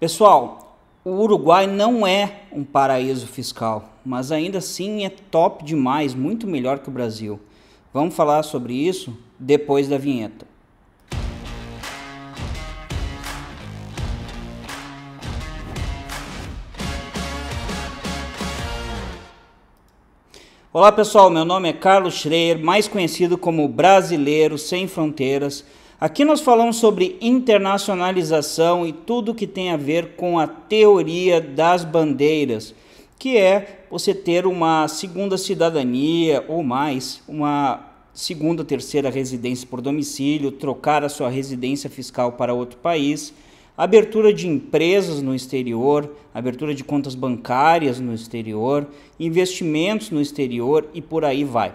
Pessoal, o Uruguai não é um paraíso fiscal, mas ainda assim é top demais, muito melhor que o Brasil. Vamos falar sobre isso depois da vinheta. Olá pessoal, meu nome é Carlos Schreier, mais conhecido como Brasileiro Sem Fronteiras. Aqui nós falamos sobre internacionalização e tudo que tem a ver com a teoria das bandeiras, que é você ter uma segunda cidadania ou mais, uma segunda, terceira residência por domicílio, trocar a sua residência fiscal para outro país, abertura de empresas no exterior, abertura de contas bancárias no exterior, investimentos no exterior e por aí vai.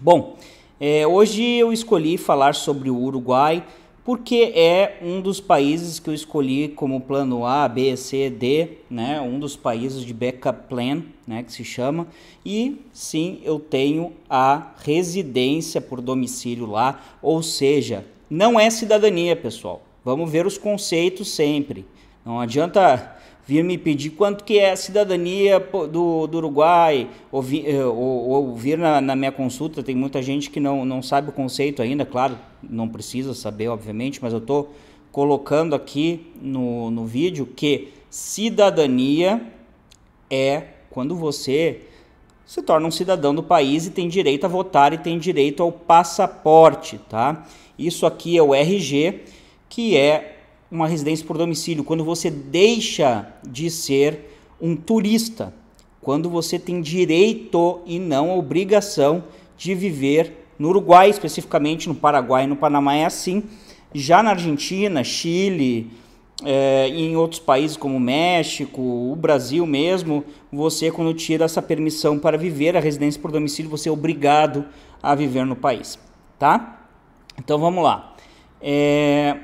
Bom, é, hoje eu escolhi falar sobre o Uruguai porque é um dos países que eu escolhi como plano A, B, C, D, né? Um dos países de backup plan, né? Que se chama. E sim, eu tenho a residência por domicílio lá, ou seja, não é cidadania, pessoal. Vamos ver os conceitos sempre. Não adianta vir me pedir quanto que é a cidadania do, do Uruguai, ou, vi, eh, ou, ou vir na, na, minha consulta, tem muita gente que não, não sabe o conceito ainda, claro, não precisa saber, obviamente, mas eu estou colocando aqui no, no vídeo que cidadania é quando você se torna um cidadão do país e tem direito a votar e tem direito ao passaporte, tá? Isso aqui é o RG, que é uma residência por domicílio, quando você deixa de ser um turista, quando você tem direito e não obrigação de viver no Uruguai, especificamente no Paraguai e no Panamá é assim. Já na Argentina, Chile, é, em outros países como México, o Brasil mesmo, você quando tira essa permissão para viver a residência por domicílio, você é obrigado a viver no país, tá? Então vamos lá. É,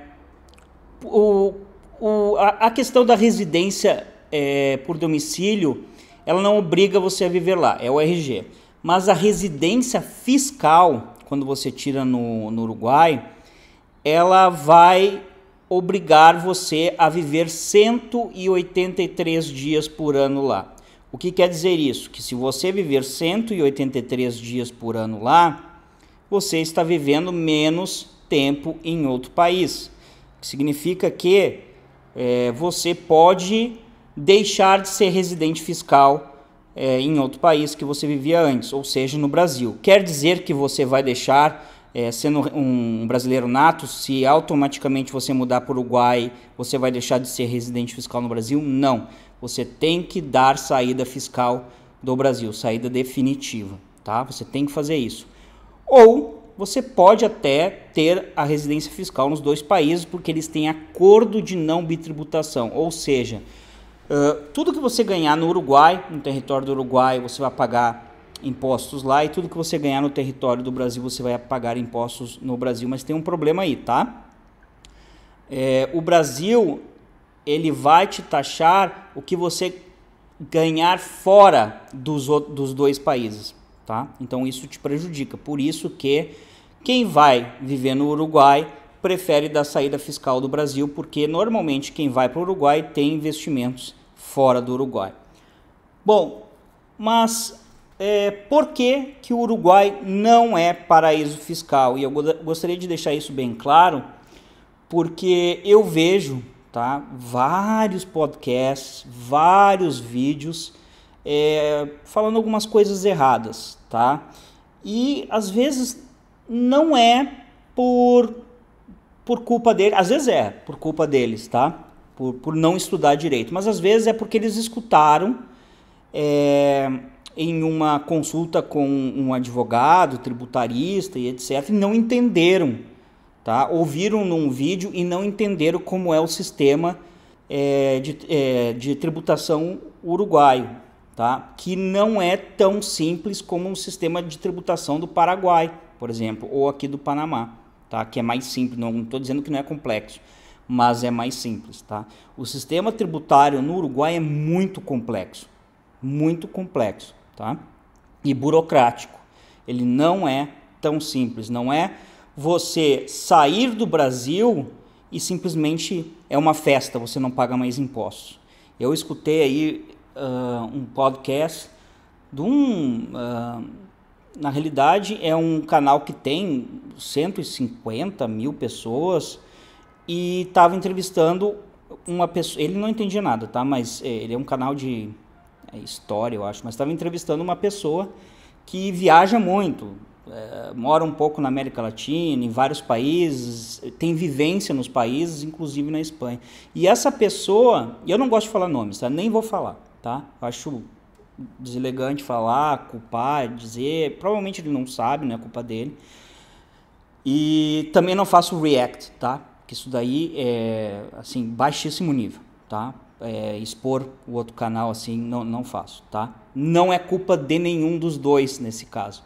o, o, a, a, questão da residência é, por domicílio, ela não obriga você a viver lá, é o RG. Mas a residência fiscal, quando você tira no, no Uruguai, ela vai obrigar você a viver 183 dias por ano lá. O que quer dizer isso? Que se você viver 183 dias por ano lá, você está vivendo menos tempo em outro país. Significa que é, você pode deixar de ser residente fiscal é, em outro país que você vivia antes, ou seja, no Brasil. Quer dizer que você vai deixar, é, sendo um brasileiro nato, se automaticamente você mudar para o Uruguai, você vai deixar de ser residente fiscal no Brasil? Não. Você tem que dar saída fiscal do Brasil, saída definitiva, tá? Você tem que fazer isso. Ou você pode até ter a residência fiscal nos dois países, porque eles têm acordo de não bitributação, ou seja, uh, tudo que você ganhar no Uruguai, no território do Uruguai, você vai pagar impostos lá, e tudo que você ganhar no território do Brasil, você vai pagar impostos no Brasil, mas tem um problema aí, tá? É, o Brasil, ele vai te taxar o que você ganhar fora dos, dos dois países tá? Então isso te prejudica. Por isso que quem vai viver no Uruguai prefere da saída fiscal do Brasil, porque normalmente quem vai para o Uruguai tem investimentos fora do Uruguai. Bom, mas é, por que, que o Uruguai não é paraíso fiscal? E eu gostaria de deixar isso bem claro, porque eu vejo tá, vários podcasts, vários vídeos é, falando algumas coisas erradas, tá? E às vezes não é por, por culpa dele, às vezes é por culpa deles, tá? Por, por não estudar direito, mas às vezes é porque eles escutaram é, em uma consulta com um advogado, tributarista e etc., e não entenderam, tá? Ouviram num vídeo e não entenderam como é o sistema é, de, é, de tributação uruguaio tá? que não é tão simples como um sistema de tributação do Paraguai, por exemplo, ou aqui do Panamá, tá? que é mais simples. Não estou dizendo que não é complexo, mas é mais simples. Tá? O sistema tributário no Uruguai é muito complexo, muito complexo tá? e burocrático. Ele não é tão simples, não é você sair do Brasil e simplesmente é uma festa, você não paga mais impostos. Eu escutei aí uh, um podcast de um. Uh, na realidade, é um canal que tem 150 mil pessoas e estava entrevistando uma pessoa. Ele não entendia nada, tá? Mas é, ele é um canal de é, história, eu acho. Mas estava entrevistando uma pessoa que viaja muito, é, mora um pouco na América Latina, em vários países, tem vivência nos países, inclusive na Espanha. E essa pessoa, eu não gosto de falar nomes, tá? nem vou falar, tá? Eu acho deselegante falar, culpar, dizer, provavelmente ele não sabe, né, culpa dele. E também não faço react, tá? Que isso daí é assim baixíssimo nível, tá? É, expor o outro canal assim não, não faço, tá? Não é culpa de nenhum dos dois nesse caso,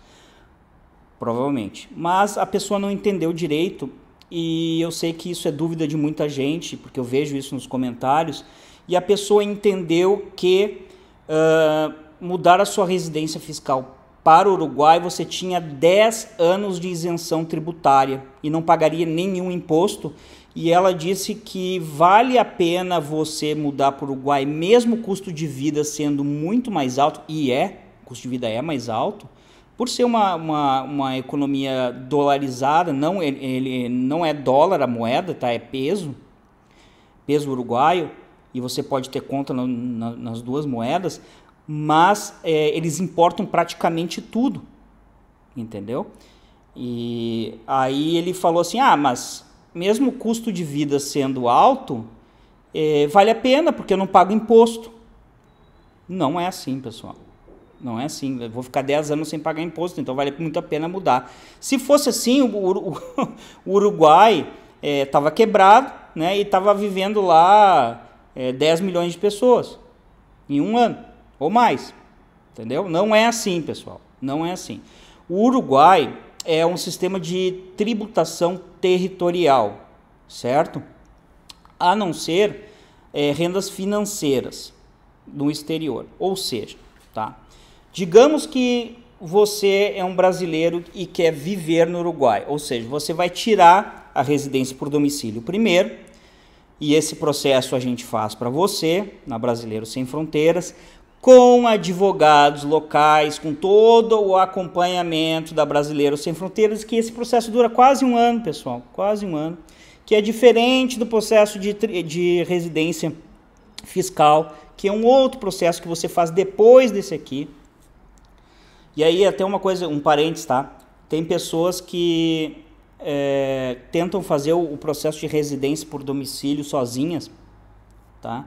provavelmente. Mas a pessoa não entendeu direito e eu sei que isso é dúvida de muita gente porque eu vejo isso nos comentários e a pessoa entendeu que uh, mudar a sua residência fiscal para o Uruguai você tinha 10 anos de isenção tributária e não pagaria nenhum imposto. E ela disse que vale a pena você mudar para o Uruguai, mesmo o custo de vida sendo muito mais alto, e é, o custo de vida é mais alto, por ser uma, uma, uma economia dolarizada, não, ele, não é dólar a moeda, tá? é peso, peso uruguaio e você pode ter conta na, nas duas moedas, mas é, eles importam praticamente tudo, entendeu? E aí ele falou assim: ah, mas mesmo o custo de vida sendo alto, é, vale a pena porque eu não pago imposto. Não é assim, pessoal. Não é assim. Eu vou ficar 10 anos sem pagar imposto, então vale muito a pena mudar. Se fosse assim, o, Uruguai estava é, quebrado né, e estava vivendo lá é, 10 milhões de pessoas em um ano ou mais. Entendeu? Não é assim, pessoal. Não é assim. O Uruguai é um sistema de tributação territorial, certo? A não ser é, rendas financeiras no exterior. Ou seja, tá? digamos que você é um brasileiro e quer viver no Uruguai, ou seja, você vai tirar a residência por domicílio primeiro e esse processo a gente faz para você, na Brasileiro Sem Fronteiras, com advogados locais, com todo o acompanhamento da Brasileiro Sem Fronteiras, que esse processo dura quase um ano, pessoal, quase um ano, que é diferente do processo de, de residência fiscal, que é um outro processo que você faz depois desse aqui. E aí até uma coisa, um parênteses, tá? Tem pessoas que é, tentam fazer o, processo de residência por domicílio sozinhas, tá?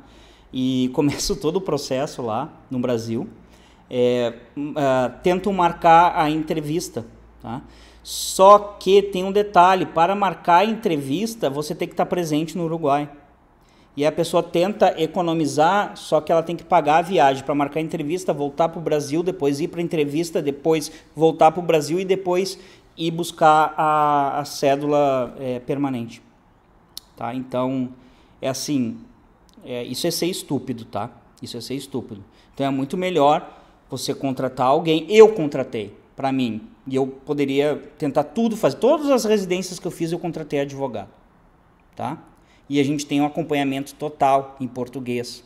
E começam todo o processo lá no Brasil. É, hum, é, tentam marcar a entrevista, tá? Só que tem um detalhe: para marcar a entrevista, você tem que estar presente no Uruguai. E a pessoa tenta economizar, só que ela tem que pagar a viagem para marcar a entrevista, voltar para o Brasil, depois ir para a entrevista, depois voltar para o Brasil e depois e buscar a, a cédula é, permanente. Tá? Então, é assim, é, isso é ser estúpido, tá? Isso é ser estúpido. Então é muito melhor você contratar alguém. Eu contratei para mim e eu poderia tentar tudo fazer. Todas as residências que eu fiz eu contratei advogado, tá? E a gente tem um acompanhamento total em português,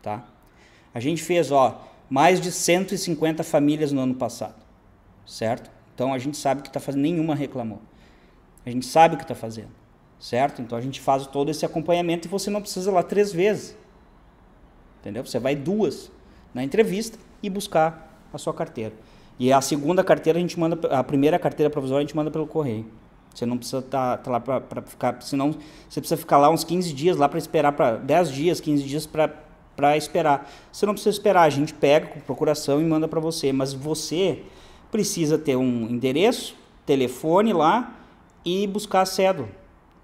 tá? A gente fez, ó, mais de 150 famílias no ano passado, certo? Então a gente sabe que está fazendo, nenhuma reclamou. A gente sabe o que está fazendo, certo? Então a gente faz todo esse acompanhamento e você não precisa ir lá três vezes, entendeu? Você vai duas na entrevista e buscar a sua carteira. E a segunda carteira a gente manda, a primeira carteira provisória a gente manda pelo correio. Você não precisa estar tá, tá lá para ficar, senão você precisa ficar lá uns 15 dias lá para esperar, para 10 dias, 15 dias para esperar. Você não precisa esperar, a gente pega com procuração e manda para você, mas você precisa ter um endereço, telefone lá e buscar a cédula,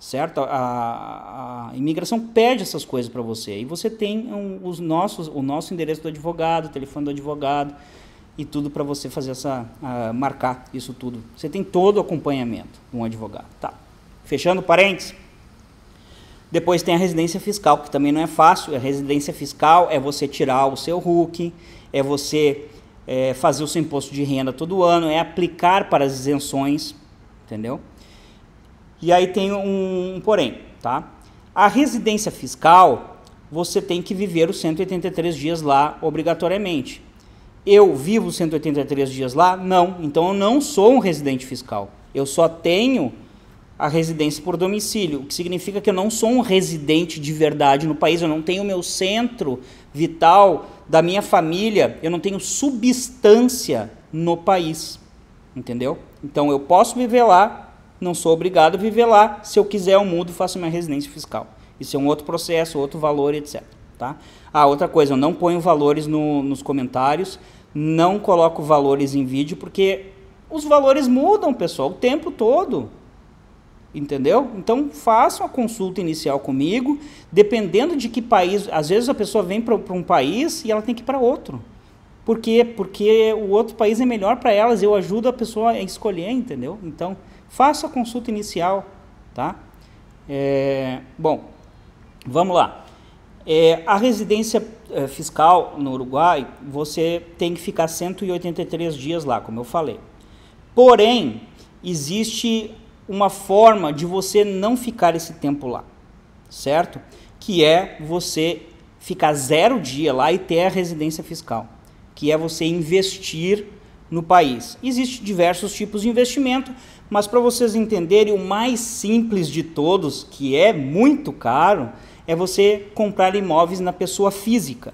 certo? A, a imigração pede essas coisas para você e você tem um, os nossos, o nosso endereço do advogado, o telefone do advogado e tudo para você fazer essa uh, marcar isso tudo. Você tem todo o acompanhamento de um advogado, tá? Fechando parênteses. Depois tem a residência fiscal, que também não é fácil. A residência fiscal é você tirar o seu RUC, é você é, fazer o seu imposto de renda todo ano, é aplicar para as isenções, entendeu? E aí tem um, um porém, tá? A residência fiscal, você tem que viver os 183 dias lá obrigatoriamente. Eu vivo 183 dias lá? Não. Então eu não sou um residente fiscal. Eu só tenho a residência por domicílio, o que significa que eu não sou um residente de verdade no país, eu não tenho meu centro vital da minha família, eu não tenho substância no país. Entendeu? Então eu posso viver lá, não sou obrigado a viver lá. Se eu quiser, eu mudo, faço minha residência fiscal. Isso é um outro processo, outro valor, etc. Tá? Ah, outra coisa, eu não ponho valores no, nos comentários, não coloco valores em vídeo, porque os valores mudam, pessoal, o tempo todo. Entendeu? Então faça uma consulta inicial comigo, dependendo de que país. Às vezes a pessoa vem para um país e ela tem que ir para outro. Por quê? Porque o outro país é melhor para elas, eu ajudo a pessoa a escolher, entendeu? Então, faça a consulta inicial, tá? É, bom, vamos lá. É, a residência é, fiscal no Uruguai, você tem que ficar 183 dias lá, como eu falei. Porém, existe uma forma de você não ficar esse tempo lá, certo? Que é você ficar zero dia lá e ter a residência fiscal, que é você investir no país. Existem diversos tipos de investimento, mas para vocês entenderem, o mais simples de todos, que é muito caro, é você comprar imóveis na pessoa física.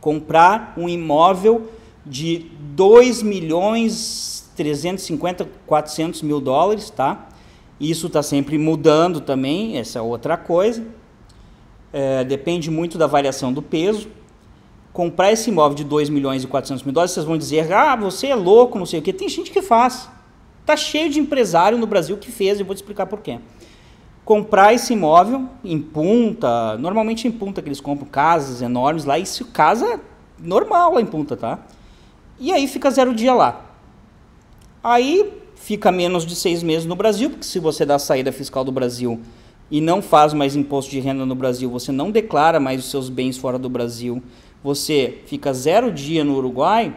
Comprar um imóvel de 2 milhões 350, 400 mil dólares, tá? Isso está sempre mudando também, essa é outra coisa. É, depende muito da variação do peso. Comprar esse imóvel de 2 milhões e 400 mil dólares, vocês vão dizer, ah, você é louco, não sei o quê. Tem gente que faz. Tá cheio de empresário no Brasil que fez, e vou te explicar por quê. Comprar esse imóvel em punta, normalmente em punta que eles compram casas enormes lá, isso casa normal lá em punta, tá? E aí fica zero dia lá. Aí fica menos de seis meses no Brasil, porque se você dá saída fiscal do Brasil e não faz mais imposto de renda no Brasil, você não declara mais os seus bens fora do Brasil, você fica zero dia no Uruguai,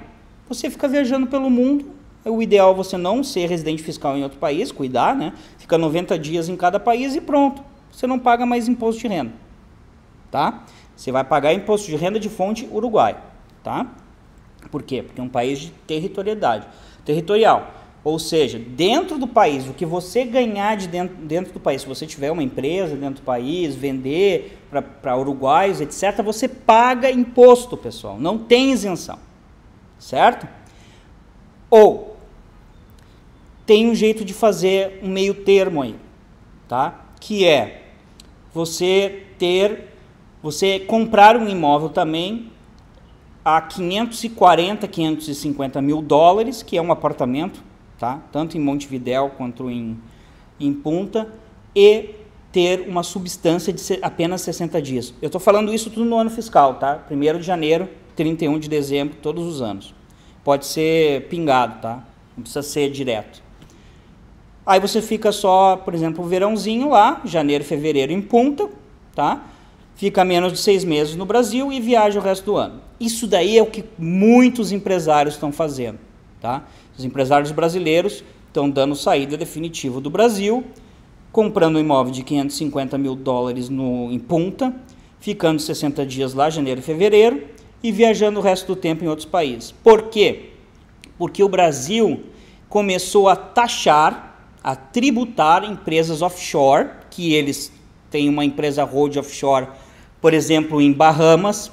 você fica viajando pelo mundo. O ideal é você não ser residente fiscal em outro país, cuidar, né? Fica 90 dias em cada país e pronto. Você não paga mais imposto de renda, tá? Você vai pagar imposto de renda de fonte Uruguai, tá? Por quê? Porque é um país de territorialidade, territorial. Ou seja, dentro do país, o que você ganhar de dentro, dentro do país, se você tiver uma empresa dentro do país, vender para uruguaios, etc., você paga imposto, pessoal. Não tem isenção. Certo? Ou tem um jeito de fazer um meio termo aí, tá? Que é você ter, você comprar um imóvel também a 540, 550 mil dólares, que é um apartamento tá? tanto em Montevidéu quanto em, em Punta, e ter uma substância de apenas 60 dias. Eu estou falando isso tudo no ano fiscal, tá? 1 de janeiro, 31 de dezembro, todos os anos. Pode ser pingado, tá? Não precisa ser direto. Aí você fica só, por exemplo, o verãozinho lá, janeiro, fevereiro em punta, tá? Fica menos de seis meses no Brasil e viaja o resto do ano. Isso daí é o que muitos empresários estão fazendo. Tá? Os empresários brasileiros estão dando saída definitiva do Brasil, comprando um imóvel de 550 mil dólares no, em Punta, ficando 60 dias lá, janeiro e fevereiro, e viajando o resto do tempo em outros países. Por quê? Porque o Brasil começou a taxar, a tributar empresas offshore, que eles têm uma empresa road offshore, por exemplo, em Bahamas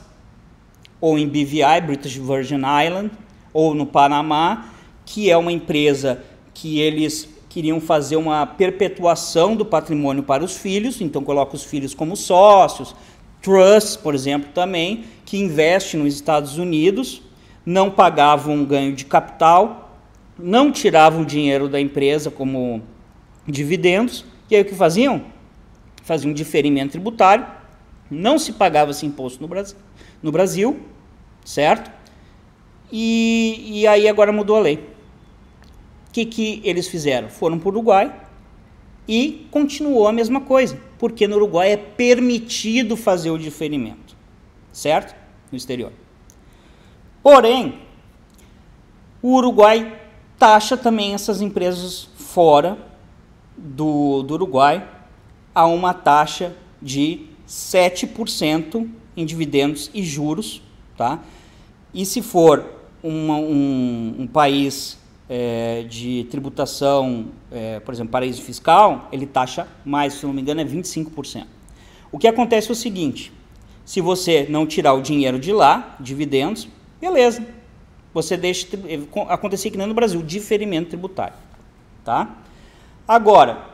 ou em BVI, British Virgin Islands, ou no Panamá, que é uma empresa que eles queriam fazer uma perpetuação do patrimônio para os filhos, então coloca os filhos como sócios. Trust, por exemplo, também, que investe nos Estados Unidos, não pagavam um ganho de capital, não tiravam o dinheiro da empresa como dividendos, e aí o que faziam? Faziam um diferimento tributário, não se pagava esse imposto no Brasil, no Brasil certo? E, e aí agora mudou a lei. O que, que eles fizeram? Foram para o Uruguai e continuou a mesma coisa, porque no Uruguai é permitido fazer o diferimento, certo? No exterior. Porém, o Uruguai taxa também essas empresas fora do, do Uruguai a uma taxa de 7% em dividendos e juros, tá? E se for uma, um, um, país é, de tributação, é, por exemplo, paraíso fiscal, ele taxa mais, se não me engano, é 25%. O que acontece é o seguinte: se você não tirar o dinheiro de lá, dividendos, beleza. Você deixa eh, acontecer que nem no Brasil, diferimento tributário. Tá? Agora,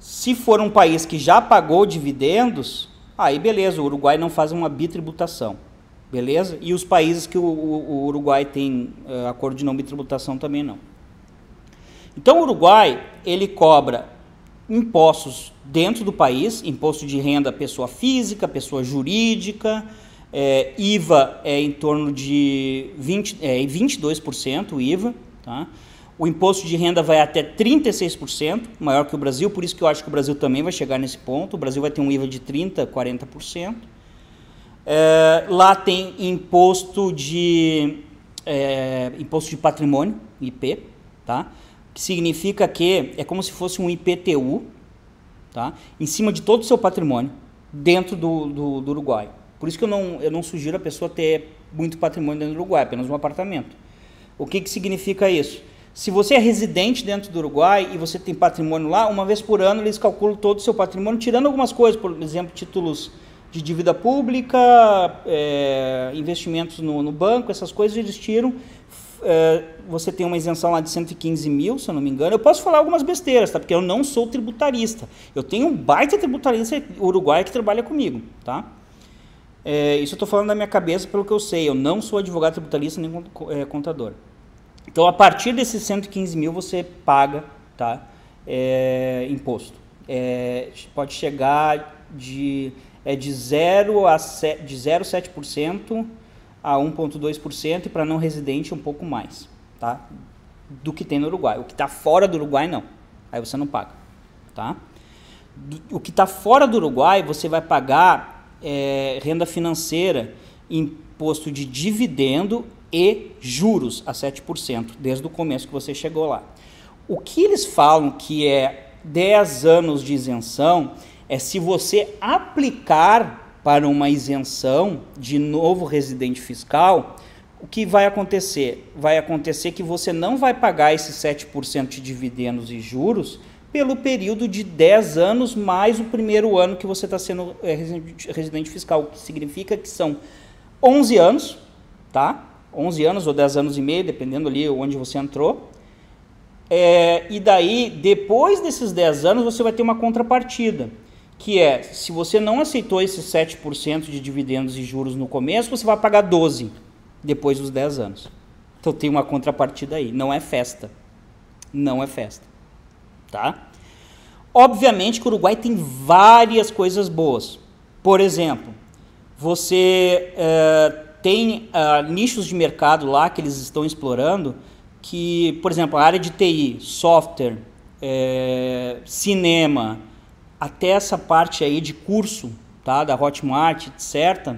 se for um país que já pagou dividendos, aí beleza, o Uruguai não faz uma bitributação. Beleza? E os países que o, o, Uruguai tem uh, acordo de não bitributação também não. Então o Uruguai, ele cobra impostos dentro do país, imposto de renda pessoa física, pessoa jurídica, é, eh, IVA é em torno de 20, é, 22% o IVA, tá? O imposto de renda vai até 36%, maior que o Brasil, por isso que eu acho que o Brasil também vai chegar nesse ponto. O Brasil vai ter um IVA de 30%, 40%. É, lá tem imposto de é, imposto de patrimônio, IP, tá? Que significa que é como se fosse um IPTU, tá? Em cima de todo o seu patrimônio dentro do, do, do Uruguai. Por isso que eu não, eu não sugiro a pessoa ter muito patrimônio dentro do Uruguai, apenas um apartamento. O que, que significa isso? Se você é residente dentro do Uruguai e você tem patrimônio lá, uma vez por ano eles calculam todo o seu patrimônio, tirando algumas coisas, por exemplo, títulos de dívida pública, é, investimentos no, no, banco, essas coisas, eles tiram. É, você tem uma isenção lá de 115 mil, se eu não me engano. Eu posso falar algumas besteiras, tá? Porque eu não sou tributarista. Eu tenho um baita tributarista uruguaio que trabalha comigo, tá? É, isso eu estou falando da minha cabeça pelo que eu sei. Eu não sou advogado tributarista nem é, contador. Então, a partir desses 115 mil, você paga tá? É, imposto. É, pode chegar de é de a de 0,7% a 1,2% e para não residente um pouco mais, tá? Do que tem no Uruguai. O que está fora do Uruguai não. Aí você não paga, tá? o que está fora do Uruguai você vai pagar é, renda financeira, imposto de dividendo e juros a 7% desde o começo que você chegou lá. O que eles falam que é 10 anos de isenção é se você aplicar para uma isenção de novo residente fiscal, o que vai acontecer? Vai acontecer que você não vai pagar esses 7% de dividendos e juros pelo período de 10 anos mais o primeiro ano que você está sendo eh, residente fiscal, o que significa que são 11 anos, tá? 11 anos ou 10 anos e meio, dependendo ali onde você entrou. É, e daí, depois desses 10 anos, você vai ter uma contrapartida que é, se você não aceitou esses 7% de dividendos e juros no começo, você vai pagar 12 depois dos 10 anos. Então tem uma contrapartida aí, não é festa. Não é festa. Tá? Obviamente que o Uruguai tem várias coisas boas. Por exemplo, você uh, tem uh, nichos de mercado lá que eles estão explorando, que, por exemplo, a área de TI, software, eh, cinema, até essa parte aí de curso, tá? Da Hotmart, etc.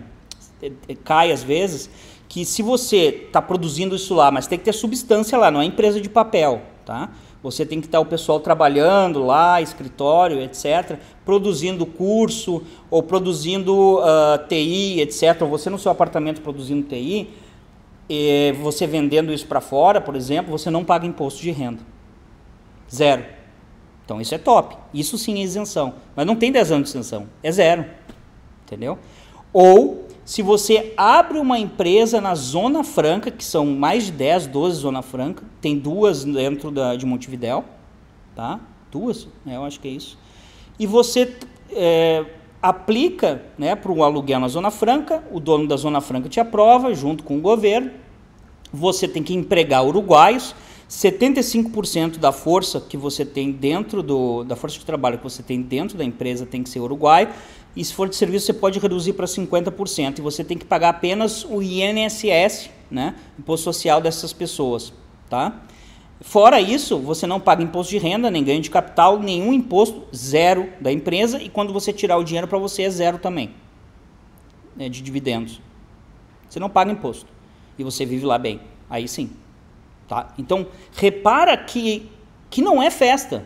É, é, cai às vezes que se você está produzindo isso lá, mas tem que ter substância lá, não é empresa de papel, tá? Você tem que estar tá o pessoal trabalhando lá, escritório, etc., produzindo curso ou produzindo uh, ah, TI, etc., você no seu apartamento produzindo TI, é, você vendendo isso para fora, por exemplo, você não paga imposto de renda. Zero. Então isso é top. Isso sim é isenção. Mas não tem 10 anos de isenção, é zero. Entendeu? Ou se você abre uma empresa na Zona Franca, que são mais de 10, 12 Zona Franca, tem duas dentro da, de Montevidéu, tá? Duas, né? eu acho que é isso. E você é, aplica né, para um aluguel na Zona Franca, o dono da Zona Franca te aprova, junto com o governo. Você tem que empregar uruguaios, 75% da força que você tem dentro do, da força de trabalho que você tem dentro da empresa tem que ser Uruguai. E se for de serviço, você pode reduzir para 50%. E você tem que pagar apenas o INSS, né? Imposto Social dessas pessoas, tá? Fora isso, você não paga imposto de renda, nem ganho de capital, nenhum imposto, zero da empresa. E quando você tirar o dinheiro para você, é zero também, né, de dividendos. Você não paga imposto. E você vive lá bem. Aí sim. Tá? Então, repara que, que não é festa.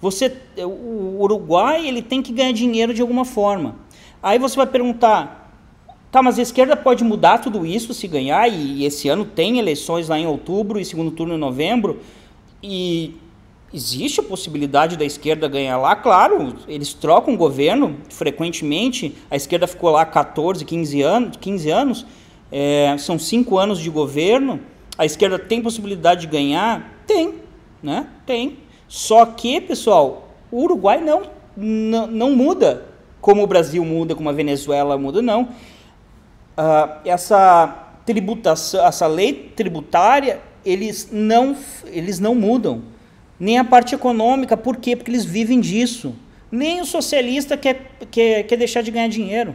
Você, o Uruguai ele tem que ganhar dinheiro de alguma forma. Aí você vai perguntar, tá, mas a esquerda pode mudar tudo isso se ganhar? E, e esse ano tem eleições lá em outubro e segundo turno em novembro. E existe a possibilidade da esquerda ganhar lá, claro, eles trocam o governo frequentemente, a esquerda ficou lá 14, 15 anos, 15 anos é, são cinco anos de governo, a esquerda tem possibilidade de ganhar? Tem, né? Tem. Só que, pessoal, o Uruguai não, não, não muda como o Brasil muda, como a Venezuela muda, não. Uh, essa tributação, essa lei tributária, eles não, eles não mudam. Nem a parte econômica, por quê? Porque eles vivem disso. Nem o socialista quer, quer, quer deixar de ganhar dinheiro.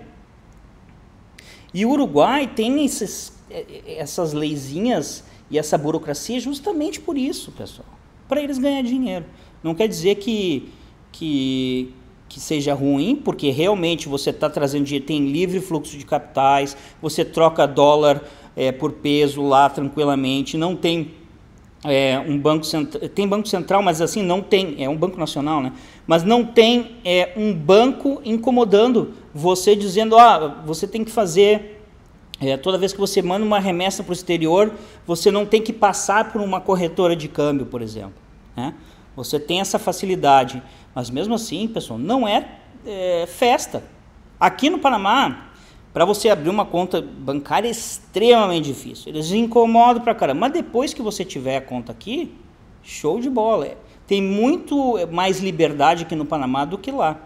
E o Uruguai tem esses, eh, eh, essas leizinhas e essa burocracia é justamente por isso, pessoal. Para eles ganhar dinheiro. Não quer dizer que, que, que seja ruim, porque realmente você está trazendo dinheiro, tem livre fluxo de capitais, você troca dólar é, por peso lá tranquilamente, não tem é, um banco central, tem banco central, mas assim não tem, é um banco nacional, né? Mas não tem é, um banco incomodando você dizendo, ah, você tem que fazer é, toda vez que você manda uma remessa para o exterior, você não tem que passar por uma corretora de câmbio, por exemplo. Né? Você tem essa facilidade. Mas mesmo assim, pessoal, não é, é festa. Aqui no Panamá, para você abrir uma conta bancária é extremamente difícil. Eles incomodam para caramba. Mas depois que você tiver a conta aqui, show de bola. É, tem muito mais liberdade aqui no Panamá do que lá.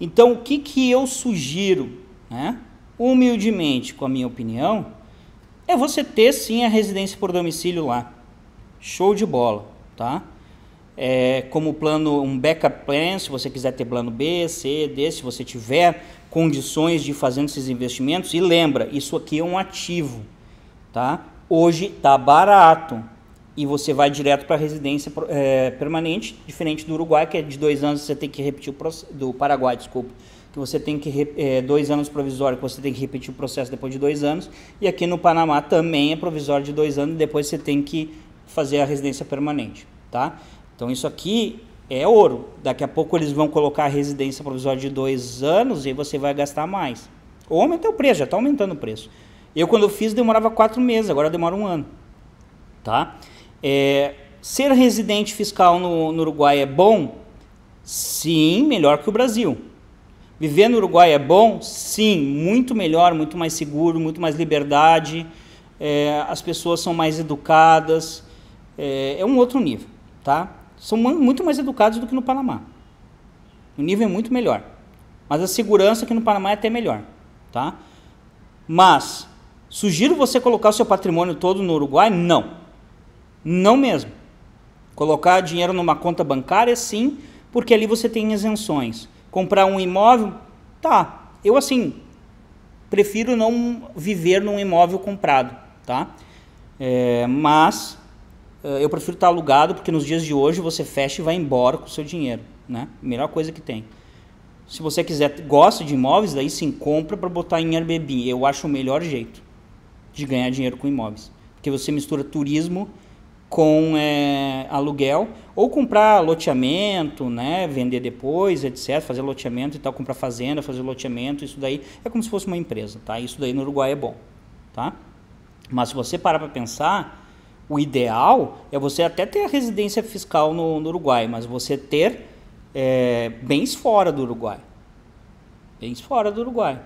Então, o que, que eu sugiro? Né? humildemente com a minha opinião, é você ter sim a residência por domicílio lá. Show de bola, tá? É, como plano, um backup plan, se você quiser ter plano B, C, D, se você tiver condições de fazer esses investimentos. E lembra, isso aqui é um ativo, tá? Hoje tá barato e você vai direto para residência é, permanente, diferente do Uruguai, que é de dois anos você tem que repetir o processo, do Paraguai, desculpa, que você tem que é, dois anos provisório, que você tem que repetir o processo depois de dois anos. E aqui no Panamá também é provisório de dois anos, depois você tem que fazer a residência permanente, tá? Então isso aqui é ouro. Daqui a pouco eles vão colocar a residência provisória de dois anos e você vai gastar mais. Ou aumenta o preço, já está aumentando o preço. Eu quando eu fiz demorava quatro meses, agora demora um ano, tá? É, ser residente fiscal no, no Uruguai é bom? Sim, melhor que o Brasil. Viver no Uruguai é bom? Sim, muito melhor, muito mais seguro, muito mais liberdade, é, as pessoas são mais educadas, é, é um outro nível, tá? São muito mais educados do que no Panamá. O nível é muito melhor. Mas a segurança aqui no Panamá é até melhor, tá? Mas sugiro você colocar o seu patrimônio todo no Uruguai? Não. Não mesmo. Colocar dinheiro numa conta bancária, sim, porque ali você tem isenções comprar um imóvel, tá. Eu assim prefiro não viver num imóvel comprado, tá? É, mas é, eu prefiro estar alugado porque nos dias de hoje você fecha e vai embora com o seu dinheiro, né? Melhor coisa que tem. Se você quiser, gosta de imóveis, daí sim compra para botar em Airbnb. Eu acho o melhor jeito de ganhar dinheiro com imóveis, porque você mistura turismo com é, aluguel ou comprar loteamento, né, vender depois, etc, fazer loteamento e tal, comprar fazenda, fazer loteamento, isso daí é como se fosse uma empresa, tá? Isso daí no Uruguai é bom, tá? Mas se você parar para pensar, o ideal é você até ter a residência fiscal no, no Uruguai, mas você ter é, bens fora do Uruguai, bens fora do Uruguai.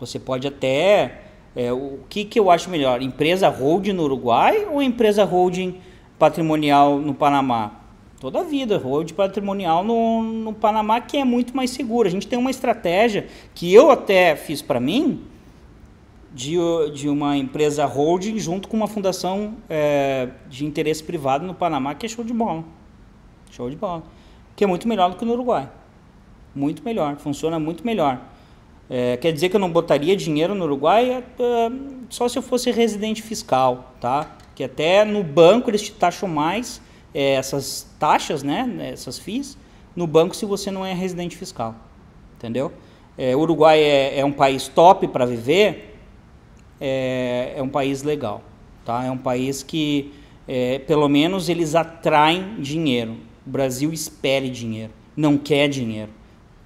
Você pode até é, o que, que eu acho melhor, empresa holding no Uruguai ou empresa holding patrimonial no Panamá? Toda a vida, hold patrimonial no, no Panamá, que é muito mais seguro. A gente tem uma estratégia que eu até fiz para mim, de, de uma empresa holding junto com uma fundação é, de interesse privado no Panamá, que é show de bola. Show de bola. Que é muito melhor do que no Uruguai. Muito melhor, funciona muito melhor. É, quer dizer que eu não botaria dinheiro no Uruguai é, é só se eu fosse residente fiscal, tá? que até no banco eles te taxam mais é, essas taxas, né, né essas FIIs, no banco se você não é residente fiscal, entendeu? É, Uruguai é, é, um país top para viver, é, é um país legal, tá? É um país que, é, pelo menos, eles atraem dinheiro. O Brasil espere dinheiro, não quer dinheiro.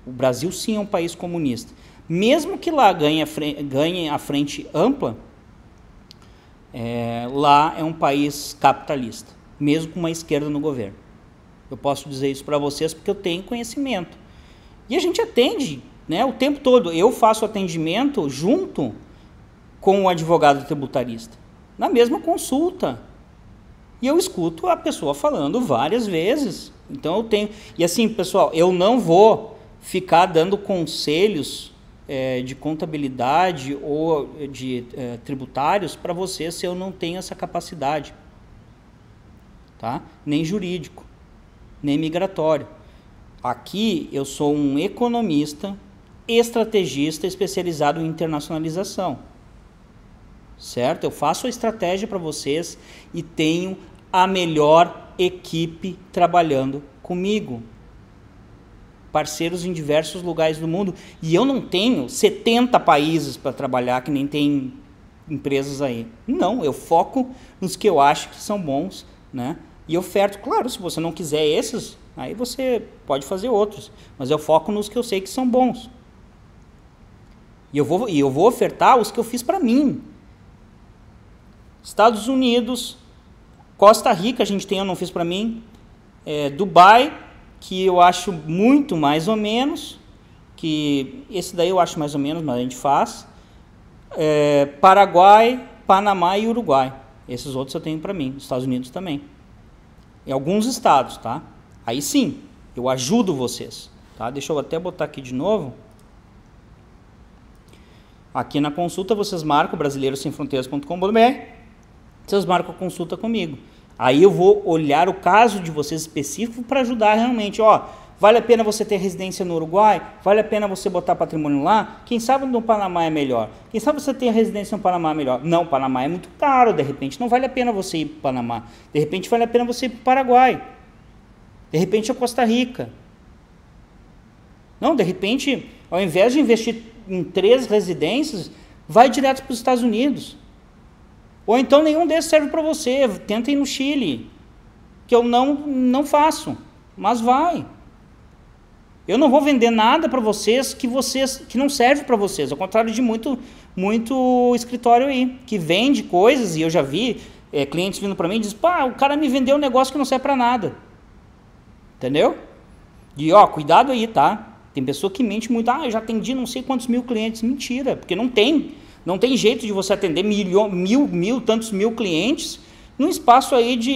O Brasil sim é um país comunista. Mesmo que lá ganhe, ganhe a frente ampla, é, lá é um país capitalista, mesmo com uma esquerda no governo. Eu posso dizer isso para vocês porque eu tenho conhecimento. E a gente atende né, o tempo todo. Eu faço atendimento junto com o advogado tributarista, na mesma consulta. E eu escuto a pessoa falando várias vezes. Então eu tenho. E assim, pessoal, eu não vou ficar dando conselhos é, de contabilidade ou eh, de é, tributários para você se eu não tenho essa capacidade. Tá? Nem jurídico, nem migratório. Aqui eu sou um economista, estrategista especializado em internacionalização. Certo? Eu faço a estratégia para vocês e tenho a melhor equipe trabalhando comigo parceiros em diversos lugares do mundo. E eu não tenho 70 países para trabalhar, que nem tem empresas aí. Não, eu foco nos que eu acho que são bons, né? E oferto, claro, se você não quiser esses, aí você pode fazer outros. Mas eu foco nos que eu sei que são bons. E eu vou, e eu vou ofertar os que eu fiz para mim. Estados Unidos, Costa Rica a gente tem, eu não fiz para mim. É, Dubai, que eu acho muito mais ou menos, que esse daí eu acho mais ou menos, mas a gente faz. É, Paraguai, Panamá e Uruguai. Esses outros eu tenho para mim, Estados Unidos também. Em alguns estados, tá? Aí sim, eu ajudo vocês, tá? Deixa eu até botar aqui de novo. Aqui na consulta vocês marcam brasileirosemfronteiras.com.br. Vocês marcam a consulta comigo. Aí eu vou olhar o caso de vocês específico para ajudar realmente. Ó, vale a pena você ter residência no Uruguai? Vale a pena você botar patrimônio lá? Quem sabe no Panamá é melhor? Quem sabe você tem residência no Panamá é melhor? Não, Panamá é muito caro, de repente não vale a pena você ir para o Panamá. De repente vale a pena você ir para o Paraguai. De repente é a Costa Rica. Não, de repente, ao invés de investir em três residências, vai direto para os Estados Unidos. Ou então nenhum desses serve para você. Tentem no Chile, que eu não, não faço, mas vai. Eu não vou vender nada para vocês que vocês que não serve para vocês, ao contrário de muito muito escritório aí que vende coisas e eu já vi é, clientes vindo para mim e diz: "Pá, o cara me vendeu um negócio que não serve para nada". Entendeu? E ó, cuidado aí, tá? Tem pessoa que mente muito: "Ah, eu já atendi não sei quantos mil clientes". Mentira, porque não tem não tem jeito de você atender milho, mil, mil, tantos mil clientes num espaço aí de.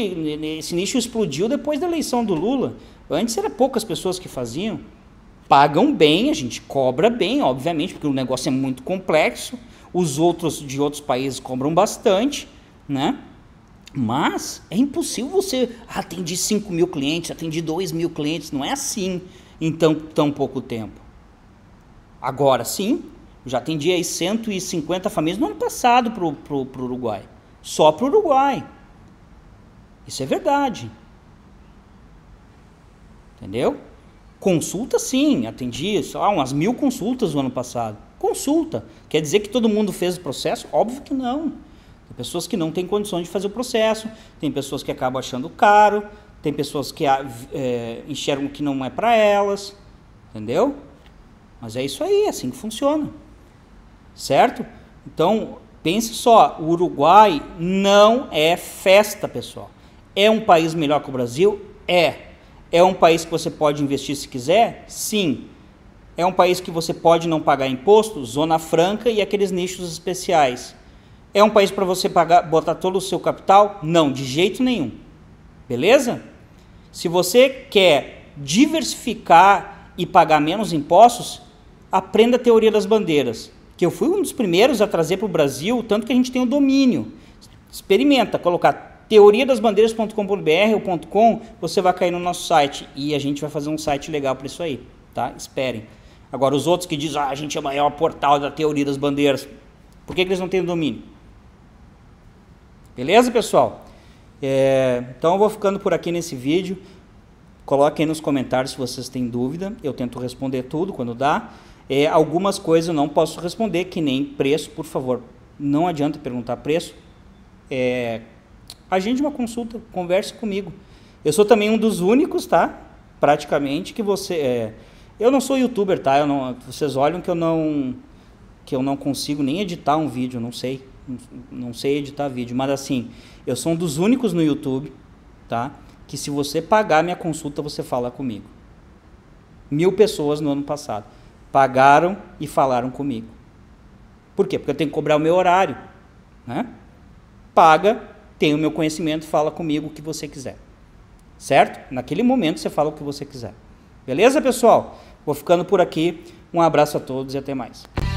Esse nicho explodiu depois da eleição do Lula. Antes era poucas pessoas que faziam. Pagam bem, a gente cobra bem, obviamente, porque o negócio é muito complexo. Os outros de outros países cobram bastante, né? Mas é impossível você atender 5 mil clientes, atender 2 mil clientes, não é assim em tão, tão pouco tempo. Agora sim, já atendi aí 150 famílias no ano passado para o Uruguai. Só para o Uruguai. Isso é verdade. Entendeu? Consulta sim, atendi só umas mil consultas no ano passado. Consulta. Quer dizer que todo mundo fez o processo? Óbvio que não. Tem pessoas que não têm condições de fazer o processo, tem pessoas que acabam achando caro, tem pessoas que ah, é, enxergam que não é para elas, entendeu? Mas é isso aí, é assim que funciona certo? Então, pense só, o Uruguai não é festa, pessoal. É um país melhor que o Brasil? É. É um país que você pode investir se quiser? Sim. É um país que você pode não pagar imposto, zona franca e aqueles nichos especiais. É um país para você pagar, botar todo o seu capital? Não, de jeito nenhum. Beleza? Se você quer diversificar e pagar menos impostos, aprenda a teoria das bandeiras que eu fui um dos primeiros a trazer para o Brasil, tanto que a gente tem o domínio. Experimenta colocar teoriadasbandeiras.com.br ou .com, você vai cair no nosso site e a gente vai fazer um site legal para isso aí, tá? Esperem. Agora os outros que dizem: "Ah, a gente é o maior portal da teoria das bandeiras". Por que, que eles não têm o domínio? Beleza, pessoal? É, então eu vou ficando por aqui nesse vídeo. Coloquem aí nos comentários se vocês têm dúvida. Eu tento responder tudo quando dá. É, algumas coisas eu não posso responder, que nem preço, por favor. Não adianta perguntar preço. É, agende uma consulta, converse comigo. Eu sou também um dos únicos, tá? Praticamente que você. É, eu não sou youtuber, tá? Não, vocês olham que eu não que eu não consigo nem editar um vídeo, não sei, não sei editar vídeo, mas assim, eu sou um dos únicos no YouTube, tá? Que se você pagar minha consulta, você fala comigo. Mil pessoas no ano passado. Pagaram e falaram comigo. Por quê? Porque eu tenho que cobrar o meu horário. Né? Paga, tem o meu conhecimento, fala comigo o que você quiser. Certo? Naquele momento você fala o que você quiser. Beleza, pessoal? Vou ficando por aqui. Um abraço a todos e até mais.